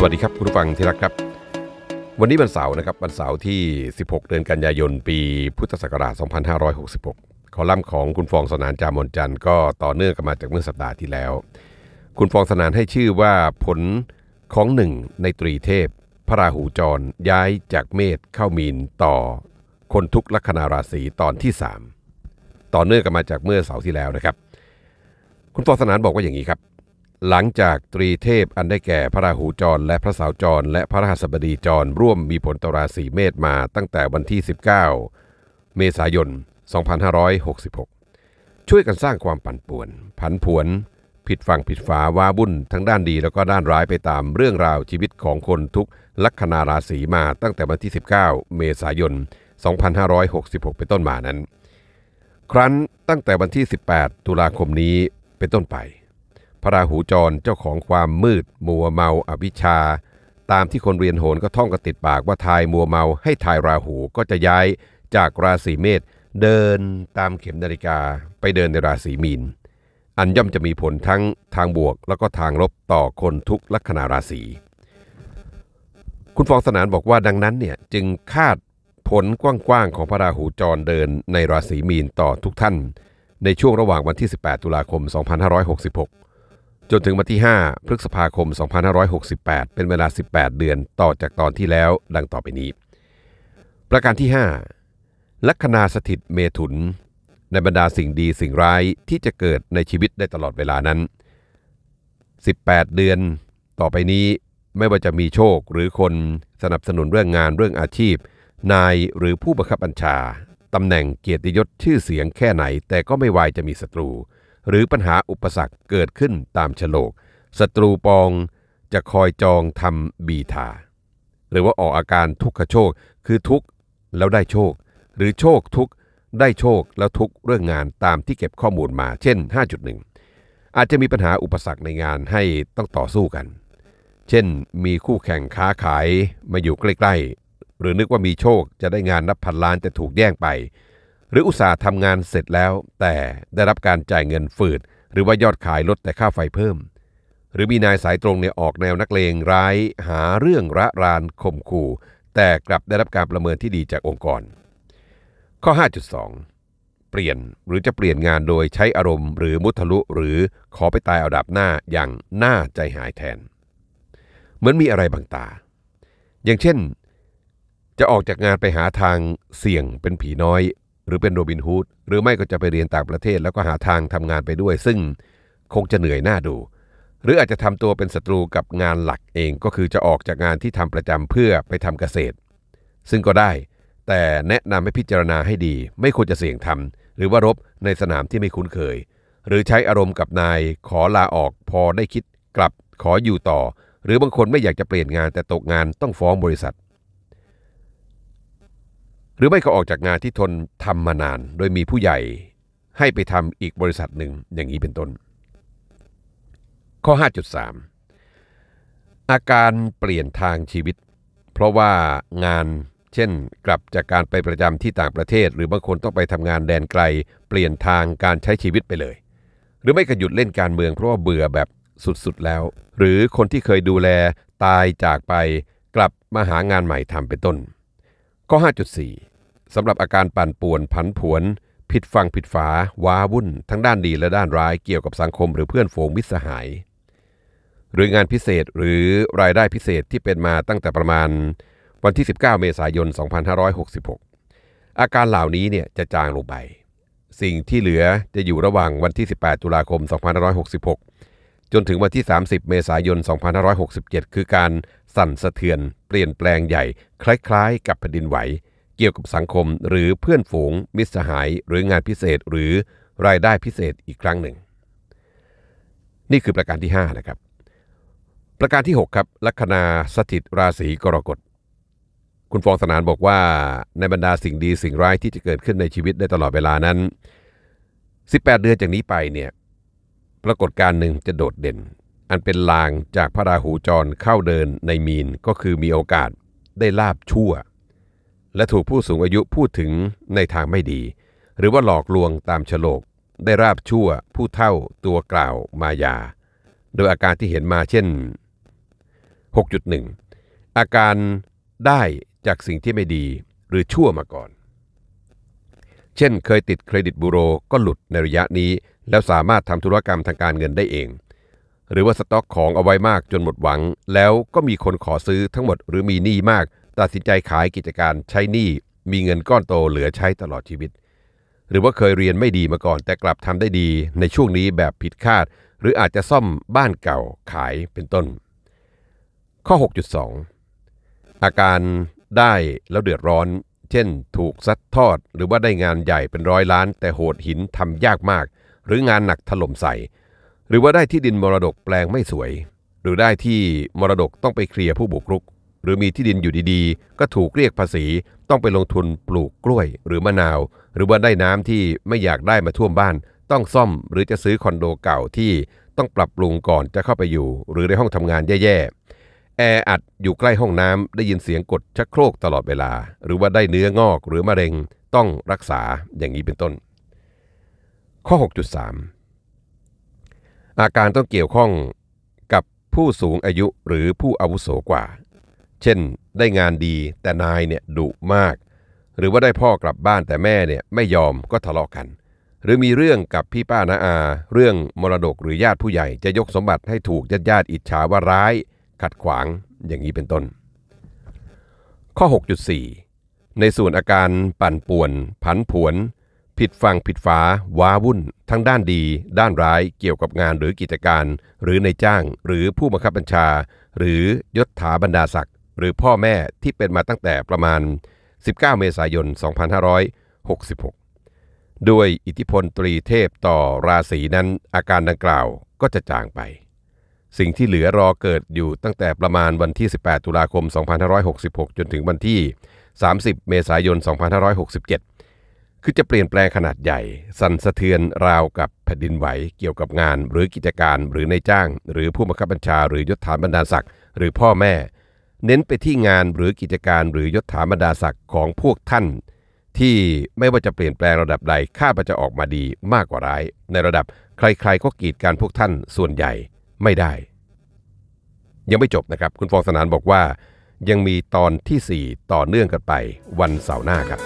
สวัสดีครับคุณผู้ฟัง ที่รักครับ วันนี้วันเสาร์นะครับวันเสาร์ที่ 16 เดือนกันยายนปี พุทธศักราช 2566 คอลัมน์ของคุณฟองสนานจามนจันทร์ก็ต่อเนื่องกันมาจากเมื่อสัปดาห์ที่แล้ว คุณฟองสนานให้ชื่อว่าผลของหนึ่งในตรีเทพ พระราหูจรย้ายจากเมษเข้ามีนต่อคนทุกลัคนาราศีตอนที่ 3 ต่อเนื่องกันมาจากเมื่อเสาร์ที่แล้วนะครับ คุณฟองสนานบอกว่าอย่างนี้ครับหลังจากตรีเทพอันได้แก่พระราหูจร และพระสาวจร และพระรัสบดีจรร่วมมีผลต่อราศีเมษมาตั้งแต่วันที่ 19 เมษายน2566 ช่วยกันสร้างความปั่นป่วน ผันผวน ผิดฝั่งผิดฝาว้าบุ่นทั้งด้านดีแล้วก็ด้านร้ายไปตามเรื่องราวชีวิตของคนทุกลัคนาราศีมา ตั้งแต่วันที่ 19 เมษายน2566 เป็นต้นมานั้น ครั้นตั้งแต่วันที่ 18ตุลาคมนี้เป็นต้นไปพระราหูจร เจ้าของความมืด มัวเมาอวิชชา ตามที่คนเรียนโหนก็ท่องกระติดปากว่าทายมัวเมา ให้ทายราหู ก็จะย้ายจากราศีเมษเดินตามเข็มนาฬิกาไปเดินในราศีมีน อันย่อมจะมีผลทั้งทางบวกแล้วก็ทางลบต่อคนทุกลัคนาราศี คุณฟองสนานบอกว่าดังนั้นเนี่ยจึงคาดผลกว้างๆของพระราหูจรเดินในราศีมีนต่อทุกท่าน ในช่วงระหว่างวันที่ 18 ตุลาคม 2566จนถึงวันที่ 5พฤษภาคม 2568 เป็นเวลา 18 เดือนต่อจากตอนที่แล้วดังต่อไปนี้ ประการที่ 5 ลัคนาสถิตเมถุน ในบรรดาสิ่งดีสิ่งร้ายที่จะเกิดในชีวิตได้ตลอดเวลานั้น 18 เดือนต่อไปนี้ไม่ว่าจะมีโชคหรือคนสนับสนุนเรื่องงานเรื่องอาชีพ นายหรือผู้บังคับบัญชาตำแหน่งเกียรติยศชื่อเสียงแค่ไหนแต่ก็ไม่วายจะมีศัตรูหรือปัญหาอุปสรรคเกิดขึ้นตามฉโลกศัตรูปองจะคอยจองทำบีทาหรือว่าออกอาการทุกขโชคคือทุกแล้วได้โชค หรือโชคทุก ได้โชคแล้วทุกเรื่องงานตามที่เก็บข้อมูลมา เช่น 5.1 อาจจะมีปัญหาอุปสรรคในงานให้ต้องต่อสู้กัน เช่นมีคู่แข่งค้าขายมาอยู่ใกล้ ๆหรือนึกว่ามีโชคจะได้งานนับพันล้านแต่ถูกแย่งไปหรืออุตสาห์ทำงานเสร็จแล้ว แต่ได้รับการจ่ายเงินฝืด หรือว่ายอดขายลดแต่ค่าไฟเพิ่ม หรือมีนายสายตรงเนี่ยออกแนวนักเลงร้าย หาเรื่องระรานข่มขู่ แต่กลับได้รับการประเมินที่ดีจากองค์กร ข้อ 5.2 เปลี่ยนหรือจะเปลี่ยนงานโดยใช้อารมณ์ หรือมุทะลุหรือขอไปตายเอาดับหน้าอย่างหน้าใจหายแทน เหมือนมีอะไรบางตา อย่างเช่น จะออกจากงานไปหาทางเสี่ยงเป็นผีน้อยหรือเป็นโรบินฮูดหรือไม่ก็จะไปเรียนต่างประเทศ แล้วก็หาทางทำงานไปด้วยซึ่งคงจะเหนื่อยหน้าดู หรืออาจจะทำตัวเป็นศัตรูกับงานหลักเองก็คือจะออกจากงานที่ทำประจำเพื่อไปทำเกษตร ซึ่งก็ได้ แต่แนะนำให้พิจารณาให้ดี ไม่ควรจะเสี่ยงทำ หรือว่ารบในสนามที่ไม่คุ้นเคย หรือใช้อารมณ์กับนายขอลาออก พอได้คิดกลับขออยู่ต่อ หรือบางคนไม่อยากจะเปลี่ยนงานแต่ตกงานต้องฟ้องบริษัทหรือไม่ก็ออกจากงานที่ทนทำมานานโดยมีผู้ใหญ่ให้ไปทำอีกบริษัทหนึ่งอย่างนี้เป็นต้น ข้อ 5.3 อาการเปลี่ยนทางชีวิต เพราะว่างานเช่น กลับจากการไปประจำที่ต่างประเทศ หรือบางคนต้องไปทำงานแดนไกล เปลี่ยนทางการใช้ชีวิตไปเลย หรือไม่ก็หยุดเล่นการเมืองเพราะว่าเบื่อแบบสุดๆแล้ว หรือคนที่เคยดูแลตายจากไป กลับมาหางานใหม่ทำเป็นต้น ข้อ 5.4สำหรับอาการปั่นป่วนผันผวน ผิดฟังผิดฝาว้าวุ่นทั้งด้านดีและด้านร้ายเกี่ยวกับสังคม หรือเพื่อนฝูงมิตรสหายหรืองานพิเศษหรือรายได้พิเศษที่เป็นมาตั้งแต่ประมาณวันที่ 19 เมษายน 2566 อาการเหล่านี้เนี่ย จะจางลงไป สิ่งที่เหลือจะอยู่ระหว่างวันที่ 18 ตุลาคม2566 จนถึงวันที่ 30 เมษายน 2567 คือการสั่นสะเทือนเปลี่ยนแปลงใหญ่คล้าย ๆ กับแผ่นดินไหวเกี่ยวกับสังคมหรือเพื่อนฝูงมิตรสหายหรืองานพิเศษหรือรายได้พิเศษอีกครั้งหนึ่ง นี่คือประการที่ 5 นะครับ ประการที่ 6 ครับ ลัคนาสถิตราศีกรกฎคุณฟองสนานบอกว่าในบรรดาสิ่งดีสิ่งร้ายที่จะเกิดขึ้นในชีวิตได้ตลอดเวลานั้น 18 เดือนจากนี้ไปเนี่ยปรากฏการหนึ่งจะโดดเด่น อันเป็นลางจากพระราหูจรเข้าเดินในมีนก็คือมีโอกาสได้ลาบชั่วและถูกผู้สูงอายุพูดถึงในทางไม่ดี หรือว่าหลอกลวงตามฉลก ได้ราบชั่วผู้เท่าตัวกล่าวมายา โดยอาการที่เห็นมาเช่น 6.1 อาการได้จากสิ่งที่ไม่ดีหรือชั่วมาก่อน เช่นเคยติดเครดิตบูโรก็หลุดในระยะนี้ แล้วสามารถทำธุรกรรมทางการเงินได้เอง หรือว่าสต็อกของเอาไว้มากจนหมดหวัง แล้วก็มีคนขอซื้อทั้งหมดหรือมีหนี้มากตัดสินใจขายกิจการใช้หนี้มีเงินก้อนโตเหลือใช้ตลอดชีวิต หรือว่าเคยเรียนไม่ดีมาก่อนแต่กลับทำได้ดีในช่วงนี้แบบผิดคาด หรืออาจจะซ่อมบ้านเก่าขายเป็นต้น ข้อ 6.2 อาการได้แล้วเดือดร้อน เช่น ถูกซัดทอด หรือว่าได้งานใหญ่เป็นร้อยล้าน แต่โหดหินทำยากมาก หรืองานหนักถล่มใส่หรือว่าได้ที่ดินมรดกแปลงไม่สวย หรือได้ที่มรดกต้องไปเคลียร์ผู้บุกรุกหรือมีที่ดินอยู่ดีๆ ก็ถูกเรียกภาษี ต้องไปลงทุนปลูกกล้วยหรือมะนาว หรือว่าได้น้ำที่ไม่อยากได้มาท่วมบ้าน ต้องซ่อม หรือจะซื้อคอนโดเก่าที่ต้องปรับปรุงก่อนจะเข้าไปอยู่ หรือในห้องทำงานแย่ๆ แออัดอยู่ใกล้ห้องน้ำ ได้ยินเสียงกดชักโครกตลอดเวลา หรือว่าได้เนื้องอกหรือมะเร็ง ต้องรักษา อย่างนี้เป็นต้น ข้อ 6.3 อาการต้องเกี่ยวข้องกับผู้สูงอายุหรือผู้อาวุโสกว่าเช่นได้งานดีแต่นายเนี่ยดุมาก หรือว่าได้พ่อกลับบ้านแต่แม่เนี่ยไม่ยอมก็ทะเลาะกกัน หรือมีเรื่องกับพี่ป้านาอา เรื่องมรดกหรือญาติผู้ใหญ่จะยกสมบัติให้ถูกญาติญาติอิจฉาว่าร้าย ขัดขวางอย่างนี้เป็นต้น ข้อ 6.4 ในส่วนอาการปั่นป่วน ผันผวน ผิดฟังผิดฝาว้าวุ่น ทั้งด้านดี ด้านร้าย เกี่ยวกับงานหรือกิจการ หรือในจ้างหรือผู้บังคับบัญชา หรือยศถาบรรดาศักดิหรือพ่อแม่ที่เป็นมาตั้งแต่ประมาณ 19 เมษายน 2566 ด้วยอิทธิพลตรีเทพต่อราศีนั้นอาการดังกล่าวก็จะจางไป สิ่งที่เหลือรอเกิดอยู่ตั้งแต่ประมาณวันที่ 18 ตุลาคม 2566 จนถึงวันที่ 30 เมษายน 2567 คือจะเปลี่ยนแปลงขนาดใหญ่ สั่นสะเทือนราวกับแผ่นดินไหวเกี่ยวกับงานหรือกิจการหรือในจ้าง หรือผู้บังคับบัญชา หรือยศฐานบรรดาศักดิ์หรือพ่อแม่เน้นไปที่งานหรือกิจการหรือยศถาบรรดาศักดิ์ของพวกท่าน ที่ไม่ว่าจะเปลี่ยนแปลงระดับใดข้าพจะออกมาดีมากกว่าร้าย ในระดับใครๆก็กีดการพวกท่านส่วนใหญ่ไม่ได้ ยังไม่จบนะครับ คุณฟองสนานบอกว่า ยังมีตอนที่ 4 ต่อเนื่องกันไปวันเสาร์หน้าครับ